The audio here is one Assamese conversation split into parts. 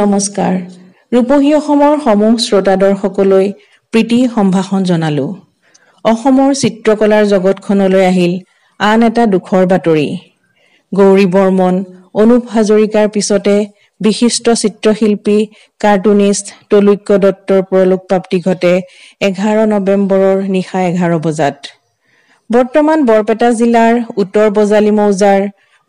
নমস্কাৰ ৰূপহী অসমৰ সমূহ শ্ৰোতাদৰসকলৈ প্ৰীতি সম্ভাষণ জনালোঁ অসমৰ চিত্ৰকলাৰ জগতখনলৈ আহিল আন এটা দুখৰ বাতৰি গৌৰী বৰ্মন অনুপ হাজৰিকাৰ পিছতে বিশিষ্ট চিত্ৰশিল্পী কাৰ্টুনিষ্ট তলুক্য দত্তৰ পৰলোকপ্ৰাপ্তি ঘটে এঘাৰ নৱেম্বৰৰ নিশা এঘাৰ বজাত বৰ্তমান বৰপেটা জিলাৰ উত্তৰ বজালী মৌজাৰ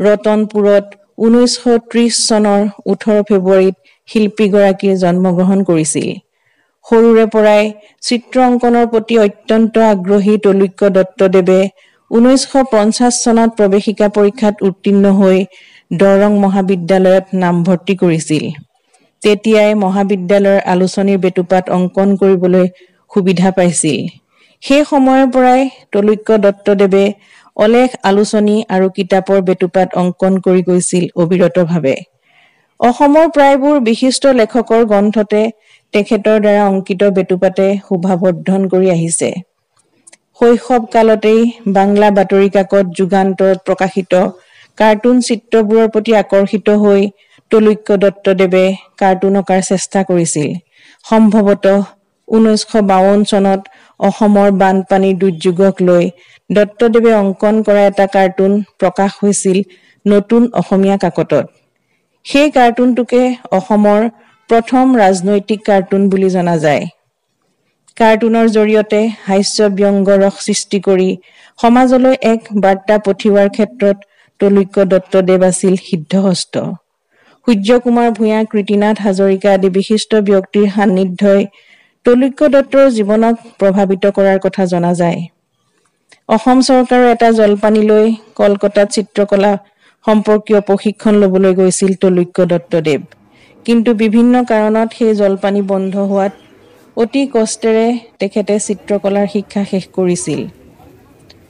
ৰতনপুৰত ঊনৈছশ ত্ৰিছ চনৰ ওঠৰ ফেব্ৰুৱাৰীত শিল্পীগৰাকীয়ে জন্মগ্ৰহণ কৰিছিল সৰুৰে পৰাই চিত্ৰ অংকনৰ প্ৰতি অত্যন্ত আগ্ৰহী তলুক্য দত্তদেৱে ঊনৈছশ পঞ্চাছ চনত প্ৰৱেশিকা পৰীক্ষাত উত্তীৰ্ণ হৈ দৰং মহাবিদ্যালয়ত নামভৰ্তি কৰিছিল তেতিয়াই মহাবিদ্যালয়ৰ আলোচনীৰ বেটুপাত অংকন কৰিবলৈ সুবিধা পাইছিল সেই সময়ৰ পৰাই তলুক্য দত্তদেৱে অলেখ আলোচনী আৰু কিতাপৰ বেটুপাত অংকন কৰি গৈছিল অবিৰতভাৱে অসমৰ প্ৰায়বোৰ বিশিষ্ট লেখকৰ গ্ৰন্থতে তেখেতৰ দ্বাৰা অংকিত বেটুপাতে শোভাবৰ্ধন কৰি আহিছে শৈশৱ কালতেই বাংলা বাতৰি কাকত যুগান্তৰত প্ৰকাশিত কাৰ্টুন চিত্ৰবোৰৰ প্ৰতি আকৰ্ষিত হৈ তলুক্য দত্তদেৱে কাৰ্টুন অঁকাৰ চেষ্টা কৰিছিল সম্ভৱতঃ ঊনৈছশ বাৱন চনত অসমৰ বানপানীৰ দুৰ্যোগক লৈ দত্তদেৱে অংকন কৰা এটা কাৰ্টুন প্ৰকাশ হৈছিল নতুন অসমীয়া কাকতত সেই কাৰ্টুনটোকে অসমৰ প্ৰথম ৰাজনৈতিক কাৰ্টুন বুলি জনা যায় কাৰ্টুনৰ জৰিয়তে হাস্য ব্যংগৰস সৃষ্টি কৰি সমাজলৈ এক বাৰ্তা পঠিওৱাৰ ক্ষেত্ৰত তলুক্য দত্তদেৱ আছিল সিদ্ধহস্ত সূৰ্য কুমাৰ ভূঞা কৃতিনাথ হাজৰিকা আদি বিশিষ্ট ব্যক্তিৰ সান্নিধ্যই তলুক্য দত্তৰ জীৱনক প্ৰভাৱিত কৰাৰ কথা জনা যায় অসম চৰকাৰৰ এটা জলপানীলৈ কলকাতাত চিত্ৰকলা সম্পৰ্কীয় প্ৰশিক্ষণ ল'বলৈ গৈছিল তলুক্য দত্তদেৱ কিন্তু বিভিন্ন কাৰণত সেই জলপানী বন্ধ হোৱাত অতি কষ্টেৰে তেখেতে চিত্ৰকলাৰ শিক্ষা শেষ কৰিছিল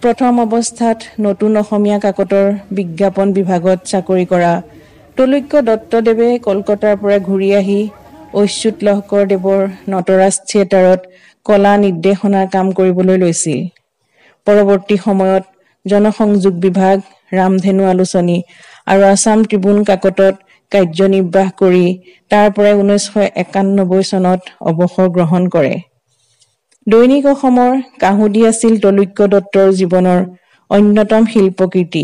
প্ৰথম অৱস্থাত নতুন অসমীয়া কাকতৰ বিজ্ঞাপন বিভাগত চাকৰি কৰা তলুক্য দত্তদেৱে কলকাতাৰ পৰা ঘূৰি আহি ঐচ্যুত লহকৰদেৱৰ নটৰাজ থিয়েটাৰত কলা নিৰ্দেশনাৰ কাম কৰিবলৈ লৈছিল পৰৱৰ্তী সময়ত জনসংযোগ বিভাগ ৰামধেনু আলোচনী আৰু আছাম ত্ৰিবুন কাকতত কাৰ্যনিৰ্বাহ কৰি তাৰ পৰাই ঊনৈছশ একানব্বৈ চনত অৱসৰ গ্ৰহণ কৰে দৈনিক অসমৰ কাহুদি আছিল তলুক্য দত্তৰ জীৱনৰ অন্যতম শিল্পকীৰ্তি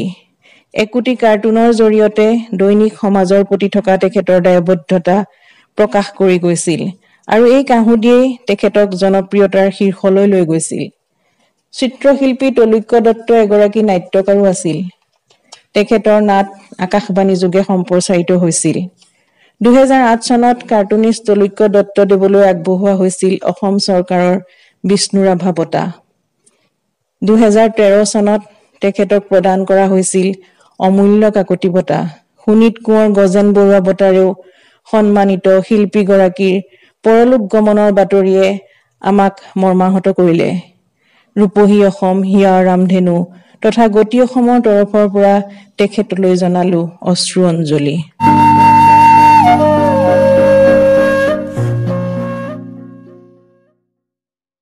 একোটি কাৰ্টুনৰ জৰিয়তে দৈনিক সমাজৰ প্ৰতি থকা তেখেতৰ দায়বদ্ধতা প্ৰকাশ কৰি গৈছিল আৰু এই কাহুদিয়েই তেখেতক জনপ্ৰিয়তাৰ শীৰ্ষলৈ লৈ গৈছিল চিত্ৰশিল্পী তলুক্য দত্ত এগৰাকী নাট্যকাৰো আছিল তেখেতৰ নাট আকাশবাণী যোগে সম্প্ৰচাৰিত হৈছিল দুহেজাৰ আঠ চনত কাৰ্টুনিষ্ট তলৈক্য দত্তদেৱলৈ আগবঢ়োৱা হৈছিল অসম চৰকাৰৰ বিষ্ণুৰাভা বঁটা দুহেজাৰ তেৰ চনত তেখেতক প্ৰদান কৰা হৈছিল অমূল্য কাকতি বঁটা শোণিত কোঁৱৰ গজেন বৰুৱা বঁটাৰেও সন্মানিত শিল্পীগৰাকীৰ পৰলোক গমনৰ বাতৰিয়ে আমাক মৰ্মাহত কৰিলে ৰূপহী অসম হিয়া ৰামধেনু তথা গতি অসমৰ তৰফৰ পৰা তেখেতলৈ জনালো অশ্ৰু অঞ্জলি